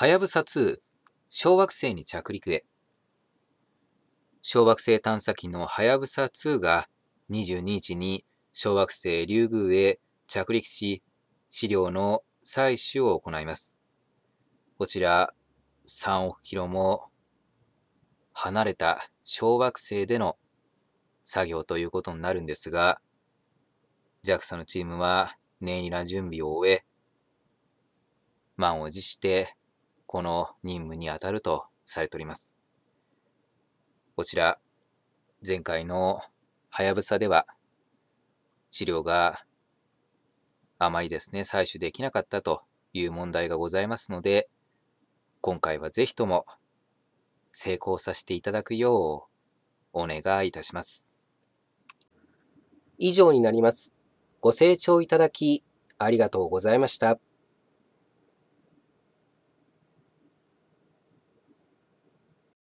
はやぶさ2、小惑星に着陸へ。小惑星探査機のはやぶさ2が22日に小惑星リュウグウへ着陸し、資料の採取を行います。こちら、3億キロも離れた小惑星での作業ということになるんですが、JAXA のチームは念入りな準備を終え、満を持してこの任務に当たるとされております。こちら、前回のはやぶさでは、資料があまりですね、採取できなかったという問題がございますので、今回はぜひとも成功させていただくようお願いいたします。以上になります。ご清聴いただきありがとうございました。